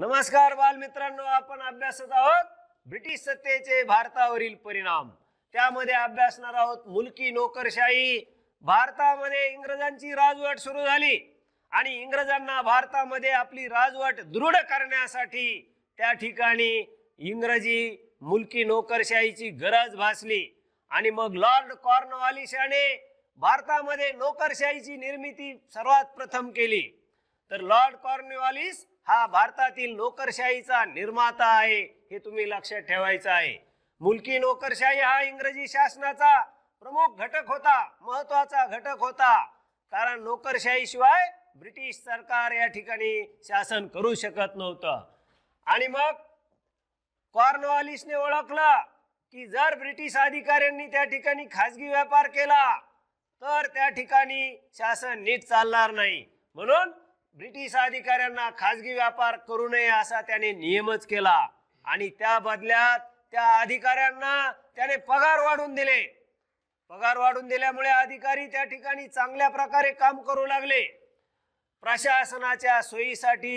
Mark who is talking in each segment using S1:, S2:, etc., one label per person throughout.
S1: नमस्कार बालमित्रांनो आपण अभ्यासत आहोत ब्रिटिश सत्तेचे भारतावरील परिणाम त्यामध्ये अभ्यासणार आहोत मुलकी नोकरशाही भारतामध्ये इंग्रजांची राजवट सुरू झाली आणि इंग्रजांना भारतामध्ये आपली राजवट दृढ करण्यासाठी त्या ठिकाणी इंग्रजी मुलकी नोकरशाहीची गरज भासली आणि मग लॉर्ड कॉर्नवालिशाने भारतामध्ये नोकरशाहीची निर्मिती सर्वात प्रथम केली तर लॉर्ड कॉर्नवालिस हा भारतातील नोकरशाहीचा निर्माता आहे हे तुम्ही लक्षात ठेवायचं आहे मुलकी नोकरशाही हा इंग्रजी शासनाचा प्रमुख घटक होता महत्वाचा घटक होता कारण नोकरशाही शिवाय ब्रिटिश सरकार या ठिकाणी शासन करू शकत नव्हतं आणि मग कॉर्नवालिसने ओळखलं की जर ब्रिटिश अधिकाऱ्यांनी त्या ठिकाणी खाजगी व्यापार केला तर त्या ठिकाणी शासन नीट चालणार नाही म्हणून ब्रिटिश अधिकाऱ्यांना खाजगी व्यापार करू नये असा त्याने नियमच केला आणि त्या बदल्यात त्या अधिकाऱ्यांना त्याने पगार वाढून दिले पगार वाढून दिल्यामुळे अधिकारी त्या ठिकाणी चांगल्या प्रकारे काम करू लागले प्रशासनाच्या सोयीसाठी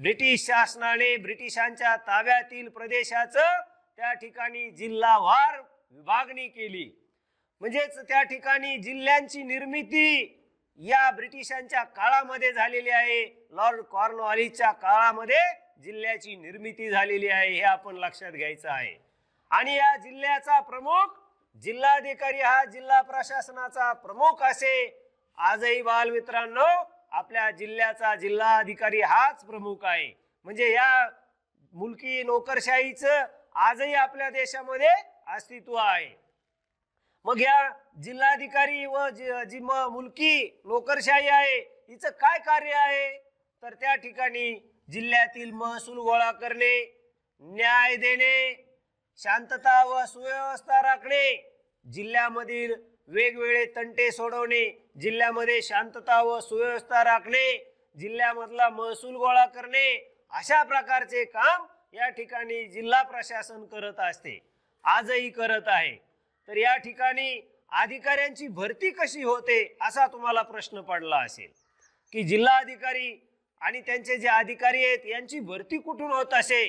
S1: ब्रिटिश शासनाने ब्रिटिशांच्या ताब्यातील प्रदेशाचं त्या ठिकाणी जिल्हावार विभागणी केली म्हणजेच त्या ठिकाणी जिल्ह्यांची निर्मिती या ब्रिटिशांच्या काळामध्ये झालेली आहे लॉर्ड कॉर्नवॉलीच्या काळामध्ये जिल्ह्याची निर्मिती झालेली आहे हे आपण लक्षात घ्यायचं आहे आणि या जिल्ह्याचा प्रमुख जिल्हाधिकारी हा जिल्हा प्रशासनाचा प्रमुख असे आजही बालमित्रांनो आपल्या जिल्ह्याचा जिल्हाधिकारी हाच प्रमुख आहे म्हणजे या मुलकी नोकरशाहीचं आजही आपल्या देशामध्ये अस्तित्व आहे मग या जिल्हाधिकारी व जी मुलकी नोकरशाही आहे हिचं काय कार्य आहे तर त्या ठिकाणी जिल्ह्यातील महसूल गोळा करणे न्याय देणे शांतता व सुव्यवस्था राखणे जिल्ह्यामधील वेगवेगळे तंटे सोडवणे जिल्ह्यामध्ये शांतता व सुव्यवस्था राखणे जिल्ह्यामधला महसूल गोळा करणे अशा प्रकारचे काम या ठिकाणी जिल्हा प्रशासन करत असते आजही करत आहे तर या ठिकाणी अधिकाऱ्यांची भरती कशी होते असा तुम्हाला प्रश्न पडला असेल की जिल्हा अधिकारी आणि त्यांचे जे अधिकारी आहेत यांची भरती कुठून होत असे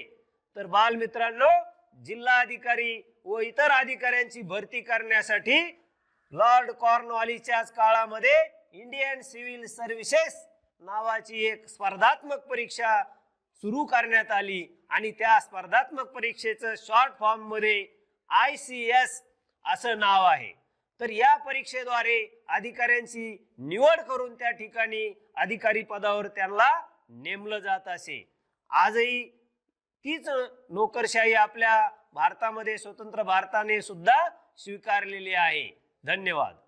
S1: तर बालमित्रांनो जिल्हा अधिकारी व इतर अधिकाऱ्यांची भरती करण्यासाठी लॉर्ड कॉर्नवॉलीच्याच काळामध्ये इंडियन सिव्हिल सर्व्हिसेस नावाची एक स्पर्धात्मक परीक्षा सुरू करण्यात आली आणि त्या स्पर्धात्मक परीक्षेचं शॉर्ट फॉर्ममध्ये आय सी एस असं नाव आहे तर या परीक्षेद्वारे अधिकाऱ्यांची निवड करून त्या ठिकाणी अधिकारी पदावर त्यांना नेमलं जात असे आजही तीच नोकरशाही आपल्या भारतामध्ये स्वतंत्र भारताने सुद्धा स्वीकारलेली आहे धन्यवाद